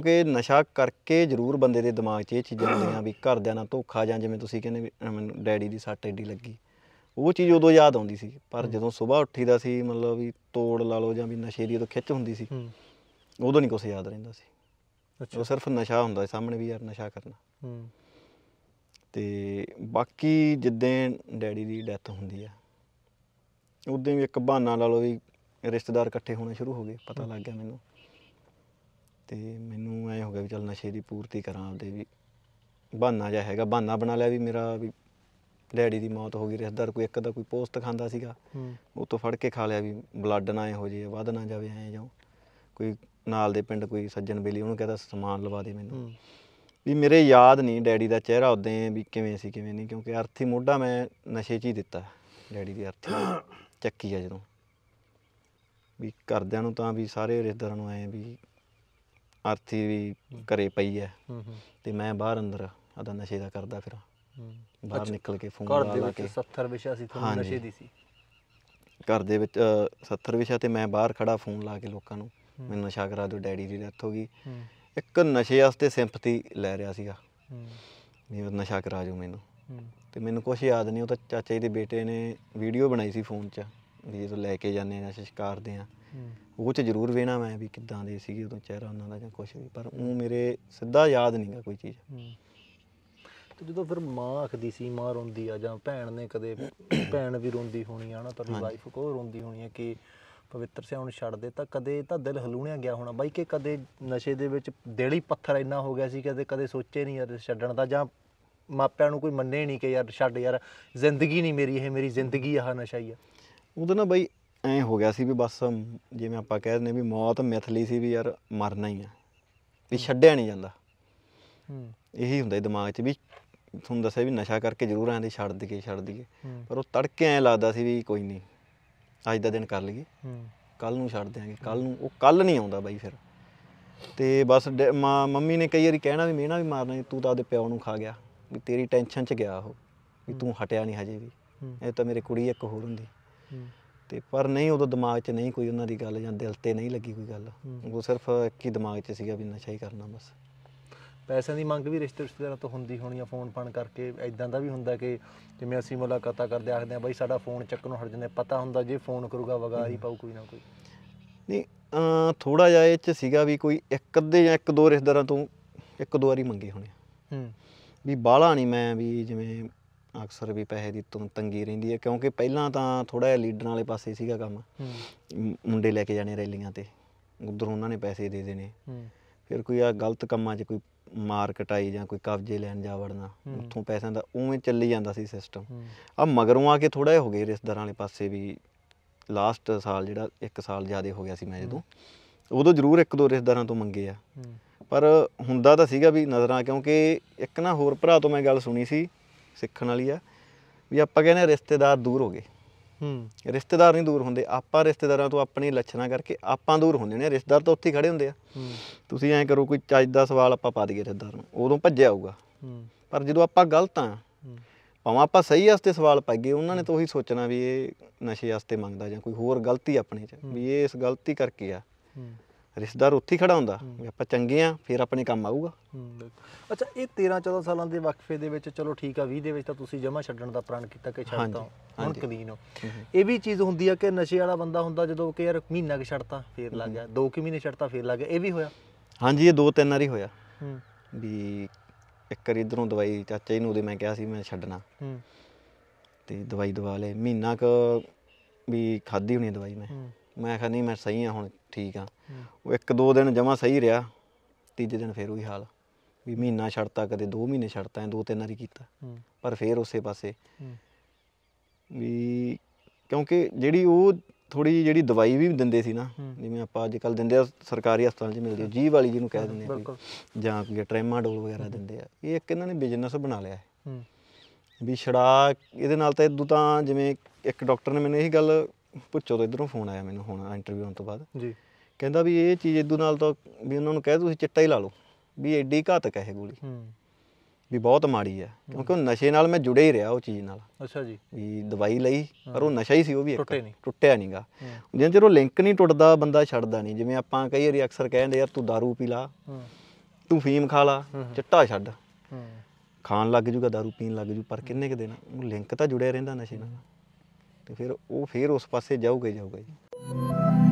ਕਿਉਂਕਿ ਨਸ਼ਾ ਕਰਕੇ ਜ਼ਰੂਰ ਬੰਦੇ ਦੇ ਦਿਮਾਗ 'ਚ ਇਹ ਚੀਜ਼ਾਂ ਆਉਂਦੀਆਂ ਵੀ ਘਰਦਿਆਂ ਨਾਲ ਧੋਖਾ ਜਾਂ ਜਿਵੇਂ ਤੁਸੀਂ ਕਹਿੰਦੇ ਮੈਨੂੰ ਡੈਡੀ ਦੀ ਸੱਟ ਐਡੀ ਲੱਗੀ ਉਹ ਚੀਜ਼ ਉਦੋਂ ਯਾਦ ਆਉਂਦੀ ਸੀ ਪਰ ਜਦੋਂ ਸਵੇਰ ਉੱਠੀਦਾ ਸੀ ਮਤਲਬ ਵੀ ਤੋੜ ਲਾ ਲਓ ਜਾਂ ਵੀ ਨਸ਼ੇ ਦੀ ਉਦੋਂ ਖਿੱਚ ਹੁੰਦੀ ਸੀ ਉਦੋਂ ਨਹੀਂ ਕੁਝ ਯਾਦ ਰਹਿੰਦਾ ਸੀ ਅੱਛਾ ਉਹ ਸਿਰਫ ਨਸ਼ਾ ਹੁੰਦਾ ਸੀ ਸਾਹਮਣੇ ਵੀ ਯਾਰ ਨਸ਼ਾ ਕਰਨਾ ਤੇ ਬਾਕੀ ਜਿੱਦਾਂ ਡੈਡੀ ਦੀ ਡੈਥ ਹੁੰਦੀ ਆ ਉਦੋਂ ਵੀ ਇੱਕ ਬਹਾਨਾ ਲਾ ਲਓ ਵੀ ਰਿਸ਼ਤੇਦਾਰ ਇਕੱਠੇ ਹੋਣਾ ਸ਼ੁਰੂ ਹੋ ਗਏ ਪਤਾ ਲੱਗ ਗਿਆ ਮੈਨੂੰ ਤੇ ਮੈਨੂੰ ਐ ਹੋ ਗਿਆ ਵੀ ਚੱਲ ਨਸ਼ੇ ਦੀ ਪੂਰਤੀ ਕਰਾਂ ਆਪਦੇ ਵੀ ਬਹਾਨਾ ਜਿਹਾ ਹੈਗਾ ਬਹਾਨਾ ਬਣਾ ਲਿਆ ਵੀ ਮੇਰਾ ਵੀ ਡੈਡੀ ਦੀ ਮੌਤ ਹੋ ਗਈ ਰਿਸ਼ਤੇਦਾਰ ਕੋਈ ਇੱਕ ਦਾ ਕੋਈ ਪੋਸਟ ਖਾਂਦਾ ਸੀਗਾ ਉਹ ਤੋਂ ਫੜ ਕੇ ਖਾ ਲਿਆ ਵੀ ਬਲੱਡ ਨਾ ਇਹੋ ਹੋ ਜੇ ਵੱਧ ਨਾ ਜਾਵੇ ਐ ਜਾਉ ਕੋਈ ਨਾਲ ਦੇ ਪਿੰਡ ਕੋਈ ਸੱਜਣ ਬੇਲੀ ਉਹਨੂੰ ਕਹਿੰਦਾ ਸਮਾਨ ਲਵਾ ਦੇ ਮੈਨੂੰ ਵੀ ਮੇਰੇ ਯਾਦ ਨਹੀਂ ਡੈਡੀ ਦਾ ਚਿਹਰਾ ਉਦੋਂ ਵੀ ਕਿਵੇਂ ਸੀ ਕਿਵੇਂ ਨਹੀਂ ਕਿਉਂਕਿ ਅਰਥੀ ਮੋਢਾ ਮੈਂ ਨਸ਼ੇ 'ਚ ਹੀ ਦਿੱਤਾ ਡੈਡੀ ਦੀ ਅਰਥੀ ਚੱਕੀ ਆ ਜਦੋਂ ਵੀ ਕਰਦਿਆਂ ਨੂੰ ਤਾਂ ਵੀ ਸਾਰੇ ਰਿਸ਼ਤੇਦਾਰਾਂ ਨੂੰ ਐ ਵੀ ਅਰਥੀ ਵੀ ਘਰੇ ਪਈ ਹੈ ਹੂੰ ਹੂੰ ਤੇ ਮੈਂ ਬਾਹਰ ਅੰਦਰ ਆਦਾ ਨਸ਼ੇ ਦਾ ਕਰਦਾ ਫਿਰ ਹੂੰ। ਬਾਹਰ ਨਿਕਲ ਕੇ ਫੋਨ ਘਰ ਲਾ ਦੇ ਵਿੱਚ ਕੇ 70 ਵਿਸ਼ਾ ਸੀ ਤੁਹਾਨੂੰ ਨਸ਼ੇ ਦੀ ਸੀ ਘਰ ਦੇ ਵਿੱਚ 70 ਵਿਸ਼ਾ ਤੇ ਮੈਂ ਬਾਹਰ ਖੜਾ ਫੋਨ ਲਾ ਕੇ ਲੋਕਾਂ ਨੂੰ ਮੈਨੂੰ ਨਸ਼ਾ ਕਰਾ ਦਿਓ ਡੈਡੀ ਦੀ ਡੈਥ ਹੋ ਗਈ ਇੱਕ ਨਸ਼ੇ ਵਾਸਤੇ ਸਿੰਪਥੀ ਲੈ ਰਿਹਾ ਸੀਗਾ ਹੂੰ ਉਹ ਨਸ਼ਾ ਕਰਾ ਜੋ ਮੈਨੂੰ ਤੇ ਮੈਨੂੰ ਕੁਝ ਯਾਦ ਨਹੀਂ ਉਹ ਤਾਂ ਚਾਚਾ ਜੀ ਦੇ ਬੇਟੇ ਨੇ ਵੀਡੀਓ ਬਣਾਈ ਸੀ ਫੋਨ 'ਚ ਵੀ ਜਦੋਂ ਲੈ ਕੇ ਜਾਂਦੇ ਆ ਨਸ਼ਾ ਸ਼ਿਕਾਰ ਦੇ ਆ ਉਹ ਚ ਜ਼ਰੂਰ ਵੇਣਾ ਮੈਂ ਵੀ ਕਿੱਦਾਂ ਦੇ ਸੀਗੇ ਉਦੋਂ ਚਿਹਰਾ ਉਹਨਾਂ ਦਾ ਜਾਂ ਕੁਝ ਵੀ ਪਰ ਉਹ ਮੇਰੇ ਸਿੱਧਾ ਯਾਦ ਨਹੀਂਗਾ ਕੋਈ ਚੀਜ਼ ਤੇ ਜਦੋਂ ਫਿਰ ਮਾਂ ਆਖਦੀ ਸੀ ਮਾਂ ਰੋਂਦੀ ਆ ਜਾਂ ਭੈਣ ਨੇ ਕਦੇ ਭੈਣ ਵੀ ਰੋਂਦੀ ਹੋਣੀ ਆ ਨਾ ਤੁਹਾਡੀ ਵਾਈਫ ਕੋ ਰੋਂਦੀ ਹੋਣੀ ਆ ਕਿ ਪਵਿੱਤਰ ਸਿਆ ਹੁਣ ਛੱਡ ਦੇ ਤਾਂ ਕਦੇ ਤਾਂ ਦਿਲ ਹਲੂਣਿਆ ਗਿਆ ਹੋਣਾ ਬਾਈ ਕਿ ਕਦੇ ਨਸ਼ੇ ਦੇ ਵਿੱਚ ਦੇਲੀ ਪੱਥਰ ਇੰਨਾ ਹੋ ਗਿਆ ਸੀ ਕਦੇ ਕਦੇ ਸੋਚੇ ਨਹੀਂ ਯਾਰ ਛੱਡਣ ਦਾ ਜਾਂ ਮਾਪਿਆਂ ਨੂੰ ਕੋਈ ਮੰਨੇ ਨਹੀਂ ਕਿ ਯਾਰ ਛੱਡ ਯਾਰ ਜ਼ਿੰਦਗੀ ਨਹੀਂ ਮੇਰੀ ਇਹ ਮੇਰੀ ਜ਼ਿੰਦਗੀ ਆ ਨਸ਼ਾ ਹੀ ਆ ਉਹਦੇ ਨਾ ਬਾਈ ਐ ਹੋ ਗਿਆ ਸੀ ਵੀ ਬਸ ਜਿਵੇਂ ਆਪਾਂ ਕਹਿ ਦਿੰਦੇ ਵੀ ਮੌਤ ਮਿਥਲੀ ਸੀ ਵੀ ਯਾਰ ਮਰਨਾ ਹੀ ਆ ਵੀ ਛੱਡਿਆ ਨਹੀਂ ਜਾਂਦਾ ਹੂੰ ਇਹੀ ਹੁੰਦਾ ਦਿਮਾਗ 'ਚ ਵੀ ਤੁਹਾਨੂੰ ਦੱਸਿਆ ਵੀ ਨਸ਼ਾ ਕਰਕੇ ਜ਼ਰੂਰ ਆਂਦੇ ਛੱਡ ਦਈਏ ਛੱਡ ਦਈਏ ਪਰ ਉਹ ਤੜਕੇ ਐ ਲੱਗਦਾ ਸੀ ਵੀ ਕੋਈ ਨਹੀਂ ਅੱਜ ਦਾ ਦਿਨ ਕਰ ਲਈਏ ਹੂੰ ਕੱਲ ਨੂੰ ਛੱਡ ਦਿਆਂਗੇ ਕੱਲ ਨੂੰ ਉਹ ਕੱਲ ਨਹੀਂ ਆਉਂਦਾ ਬਾਈ ਫਿਰ ਤੇ ਬਸ ਮੰਮੀ ਨੇ ਕਈ ਵਾਰੀ ਕਹਿਣਾ ਵੀ ਮੇਨਾ ਵੀ ਮਾਰਨਾ ਤੂੰ ਤਾਂ ਆਪਦੇ ਪਿਓ ਨੂੰ ਖਾ ਗਿਆ ਵੀ ਤੇਰੀ ਟੈਨਸ਼ਨ 'ਚ ਗਿਆ ਉਹ ਵੀ ਤੂੰ ਹਟਿਆ ਨਹੀਂ ਹਜੇ ਵੀ ਇਹ ਤਾਂ ਮੇਰੇ ਕੁੜੀ ਇੱਕ ਹੋਰ ਹੁੰਦੀ ਤੇ ਪਰ ਨਹੀਂ ਉਦੋਂ ਦਿਮਾਗ 'ਚ ਨਹੀਂ ਕੋਈ ਉਹਨਾਂ ਦੀ ਗੱਲ ਜਾਂ ਦਿਲ ਤੇ ਨਹੀਂ ਲੱਗੀ ਕੋਈ ਗੱਲ ਉਹ ਸਿਰਫ ਇੱਕ ਹੀ ਦਿਮਾਗ 'ਚ ਸੀਗਾ ਵੀ ਨਸ਼ਾ ਹੀ ਕਰਨਾ ਬਸ ਪੈਸਿਆਂ ਦੀ ਮੰਗ ਵੀ ਰਿਸ਼ਤੇ ਰਿਸ਼ਤੇਦਾਰਾਂ ਤੋਂ ਹੁੰਦੀ ਹੋਣੀ ਆ ਫੋਨ ਫਾਨ ਕਰਕੇ ਐਦਾਂ ਦਾ ਵੀ ਹੁੰਦਾ ਕਿ ਜਿਵੇਂ ਅਸੀਂ ਮੁਲਾਕਾਤਾਂ ਕਰਦੇ ਆਖਦੇ ਆ ਬਾਈ ਸਾਡਾ ਫੋਨ ਨੂੰ ਹਟ ਜਾਂਦੇ ਪਤਾ ਹੁੰਦਾ ਜੇ ਫੋਨ ਕਰੂਗਾ ਵਗਾਰ ਹੀ ਪਾਉ ਕੋਈ ਨਾ ਕੋਈ ਨਹੀਂ ਥੋੜਾ ਜਿਹਾ ਇਹ 'ਚ ਸੀਗਾ ਵੀ ਕੋਈ ਇੱਕ ਅੱਧੇ ਜਾਂ ਇੱਕ ਦੋ ਰਿਸ਼ਤੇਦਾਰਾਂ ਤੋਂ ਇੱਕ ਦੋ ਵਾਰੀ ਮੰਗੇ ਹੋਣੇ ਹੂੰ ਵੀ ਬਾਹਲਾ ਨਹੀਂ ਮੈਂ ਵੀ ਜਿਵੇਂ ਅਕਸਰ ਵੀ ਪੈਸੇ ਦੀ ਤੁੰ- ਤੰਗੀ ਰਹਿੰਦੀ ਹੈ ਕਿਉਂਕਿ ਪਹਿਲਾਂ ਤਾਂ ਥੋੜਾ ਜਿਹਾ ਲੀਡਰਾਂ ਵਾਲੇ ਪਾਸੇ ਸੀਗਾ ਕੰਮ ਹੂੰ ਮੁੰਡੇ ਲੈ ਕੇ ਜਾਣੇ ਰੈਲੀਆਂ ਤੇ ਉਧਰ ਉਹਨਾਂ ਨੇ ਪੈਸੇ ਦੇ ਦੇਣੇ ਫਿਰ ਕੋਈ ਆ ਗਲਤ ਕੰਮਾਂ 'ਚ ਕੋਈ ਮਾਰ ਕਟਾਈ ਜਾਂ ਕੋਈ ਕਬਜ਼ੇ ਲੈਣ ਜਾ ਵੜਨਾ ਉੱਥੋਂ ਪੈਸਿਆਂ ਦਾ ਉਵੇਂ ਚੱਲੀ ਜਾਂਦਾ ਸੀ ਸਿਸਟਮ ਹੂੰ ਆ ਮਗਰੋਂ ਆ ਕੇ ਥੋੜਾ ਜਿਹਾ ਹੋ ਗਏ ਰਿਸ਼ਤਦਾਰਾਂ ਵਾਲੇ ਪਾਸੇ ਵੀ ਲਾਸਟ ਸਾਲ ਜਿਹੜਾ ਇੱਕ ਸਾਲ ਜ਼ਿਆਦੇ ਹੋ ਗਿਆ ਸੀ ਮੈਂ ਜਦੋਂ ਉਦੋਂ ਜ਼ਰੂਰ ਇੱਕ ਦੋ ਰਿਸ਼ਤਦਾਰਾਂ ਤੋਂ ਮੰਗੇ ਆ ਪਰ ਹੁੰਦਾ ਤਾਂ ਸੀਗਾ ਵੀ ਨਜ਼ਰਾਂ ਕਿਉਂਕਿ ਇੱਕ ਨਾ ਹੋਰ ਭਰਾ ਤੋਂ ਮੈਂ ਗੱਲ ਸੁਣੀ ਸੀ ਸਿੱਖਣ ਵਾਲੀ ਆ ਵੀ ਆਪਾਂ ਕਹਿੰਦੇ ਰਿਸ਼ਤੇਦਾਰ ਦੂਰ ਹੋ ਗਏ ਹੂੰ ਰਿਸ਼ਤੇਦਾਰ ਨਹੀਂ ਦੂਰ ਹੁੰਦੇ ਆਪਾਂ ਰਿਸ਼ਤੇਦਾਰਾਂ ਤੋਂ ਆਪਣੀ ਲੱਛਣਾ ਕਰਕੇ ਆਪਾਂ ਦੂਰ ਹੁੰਦੇ ਨੇ ਰਿਸ਼ਤੇਦਾਰ ਤਾਂ ਉੱਥੇ ਖੜੇ ਹੁੰਦੇ ਆ ਤੁਸੀਂ ਐਂ ਕਰੋ ਕੋਈ ਚੱਜ ਦਾ ਸਵਾਲ ਆਪਾਂ ਪਾ ਦਈਏ ਰਿਸ਼ਤੇਦਾਰ ਨੂੰ ਉਦੋਂ ਭੱਜਿਆ ਆਊਗਾ ਹੂੰ ਪਰ ਜਦੋਂ ਆਪਾਂ ਗਲਤ ਆ ਭਾਵੇਂ ਆਪਾਂ ਸਹੀ ਵਾਸਤੇ ਸਵਾਲ ਪਾਈਏ ਉਹਨਾਂ ਨੇ ਤਾਂ ਉਹੀ ਸੋਚਣਾ ਵੀ ਇਹ ਨਸ਼ੇ ਵਾਸਤੇ ਮੰਗਦਾ ਜਾਂ ਕੋਈ ਹੋਰ ਗਲਤੀ ਆਪਣੇ 'ਚ ਵੀ ਇਹ ਇਸ ਗਲਤੀ ਕਰਕੇ ਆ ਰਿਸ਼ਤੇਦਾਰ ਉੱਥੇ ਖੜਾ ਹੁੰਦਾ ਵੀ ਆਪਾਂ ਚੰਗੇ ਆ ਫਿਰ ਆਪਣੇ ਕੰਮ ਆਊਗਾ ਅੱਛਾ ਇਹ 13 14 ਸਾਲਾਂ ਦੇ ਵਕਫੇ ਦੇ ਵਿੱਚ ਚਲੋ ਠੀਕ ਆ 20 ਦੇ ਵਿੱਚ ਤਾਂ ਤੁਸੀਂ ਜਮਾ ਛੱਡਣ ਦਾ ਪ੍ਰਣ ਕੀਤਾ ਕਿ ਛੱਡਤਾ ਹੁਣ ਕਲੀਨ ਹੋ ਇਹ ਵੀ ਚੀਜ਼ ਹੁੰਦੀ ਆ ਕਿ ਨਸ਼ੇ ਵਾਲਾ ਬੰਦਾ ਹੁੰਦਾ ਜਦੋਂ ਕਿ ਯਾਰ ਮਹੀਨਾ ਕਿ ਛੱਡਤਾ ਫੇਰ ਲੱਗ ਗਿਆ 2 ਕਿ ਮਹੀਨੇ ਛੱਡਤਾ ਫੇਰ ਲੱਗ ਗਿਆ ਇਹ ਵੀ ਹੋਇਆ ਹਾਂਜੀ ਇਹ ਦੋ ਤਿੰਨ ਵਾਰੀ ਹੋਇਆ ਵੀ ਇੱਕ ਵਾਰ ਇਧਰੋਂ ਦਵਾਈ ਚਾਚਾ ਜੀ ਨੂੰ ਉਹਦੇ ਮੈਂ ਕਿਹਾ ਸੀ ਮੈਂ ਛੱਡਣਾ ਤੇ ਦਵਾਈ ਦਵਾ ਲੈ ਮਹੀਨਾ ਕ ਵੀ ਖਾਦੀ ਹੋਣੀ ਦਵਾਈ ਮੈਂ ਮੈਂ ਕਿਹਾ ਨਹੀਂ ਮੈਂ ਸਹੀ ਆ ਹੁਣ ਠੀਕ ਆ ਉਹ ਇੱਕ ਦੋ ਦਿਨ ਜਮਾ ਸਹੀ ਰਿਹਾ ਤੀਜੇ ਦਿਨ ਫੇਰ ਉਹੀ ਹਾਲ ਵੀ ਮਹੀਨਾ ਛੜਤਾ ਕਦੇ 2 ਮਹੀਨੇ ਛੜਤਾ ਦੋ ਤਿੰਨ ਵਾਰੀ ਕੀਤਾ ਪਰ ਫੇਰ ਉਸੇ ਪਾਸੇ ਵੀ ਕਿਉਂਕਿ ਜਿਹੜੀ ਉਹ ਥੋੜੀ ਜਿਹੜੀ ਦਵਾਈ ਵੀ ਦਿੰਦੇ ਸੀ ਨਾ ਜਿਵੇਂ ਆਪਾਂ ਅੱਜ ਕੱਲ ਦਿੰਦੇ ਆ ਸਰਕਾਰੀ ਹਸਪਤਾਲ 'ਚ ਮਿਲਦੀ ਜੀ ਵਾਲੀ ਜਿਹਨੂੰ ਕਹਿ ਦਿੰਦੇ ਆ ਜਾਂ ਟ੍ਰੈਮਾ ਟ੍ਰੈਮਾਡੋਲ ਵਗੈਰਾ ਦਿੰਦੇ ਆ ਇਹ ਇੱਕ ਇਹਨਾਂ ਨੇ ਬਿਜ਼ਨਸ ਬਣਾ ਲਿਆ ਹੈ ਵੀ ਛੜਾ ਇਹਦੇ ਨਾਲ ਤਾਂ ਇਦੋਂ ਤਾਂ ਜਿਵੇਂ ਇੱਕ ਡਾਕਟਰ ਨੇ ਮੈਨੂੰ ਇਹੀ ਗੱਲ ਪੁੱਛੋ ਤਾਂ ਇਧਰੋਂ ਫੋਨ ਆਇਆ ਮੈਨੂੰ ਹੁਣ ਇੰਟਰਵਿਊ ਹੋਣ ਤੋਂ ਬਾਅਦ ਜੀ ਕਹਿੰਦਾ ਵੀ ਇਹ ਚੀਜ਼ ਇਦੋਂ ਨਾਲ ਤਾਂ ਵੀ ਉਹਨਾਂ ਨੂੰ ਕਹਿ ਤੁਸੀਂ ਚਿੱਟਾ ਹੀ ਲਾ ਲਓ ਵੀ ਐਡੀ ਘਾਤਕ ਹੈ ਇਹ ਗੋਲੀ ਵੀ ਬਹੁਤ ਮਾੜੀ ਹੈ ਕਿਉਂਕਿ ਉਹ ਨਸ਼ੇ ਨਾਲ ਮੈਂ ਜੁੜੇ ਹੀ ਰਿਹਾ ਉਹ ਚੀਜ਼ ਨਾਲ ਅੱਛਾ ਜੀ ਵੀ ਦਵਾਈ ਲਈ ਪਰ ਉਹ ਨਸ਼ਾ ਹੀ ਸੀ ਉਹ ਵੀ ਇੱਕ ਟੁੱਟਿਆ ਨਹੀਂਗਾ ਜਿੰਨ ਚਿਰ ਉਹ ਲਿੰਕ ਨਹੀਂ ਟੁੱਟਦਾ ਬੰਦਾ ਛੱਡਦਾ ਨਹੀਂ ਜਿਵੇਂ ਆਪਾਂ ਕਈ ਵਾਰੀ ਅਕਸਰ ਕਹਿੰਦੇ ਯਾਰ ਤੂੰ दारू ਪੀ ਲਾ ਤੂੰ ਫੀਮ ਖਾ ਲਾ ਚਿੱਟਾ ਛੱਡ ਖਾਣ ਲੱਗ ਜੂਗਾ दारू ਪੀਣ ਲੱਗ ਜੂ ਪਰ ਕਿੰਨੇ ਕ ਦਿਨ ਉਹ ਲਿੰਕ ਤਾਂ ਜੁੜਿਆ ਰਹਿੰਦਾ ਨਸ਼ੇ ਨਾਲ ਤੇ ਫਿਰ ਉਹ ਫਿਰ ਉਸ ਪਾਸੇ ਜਾਊਗਾ ਹੀ ਜਾਊਗਾ ਜੀ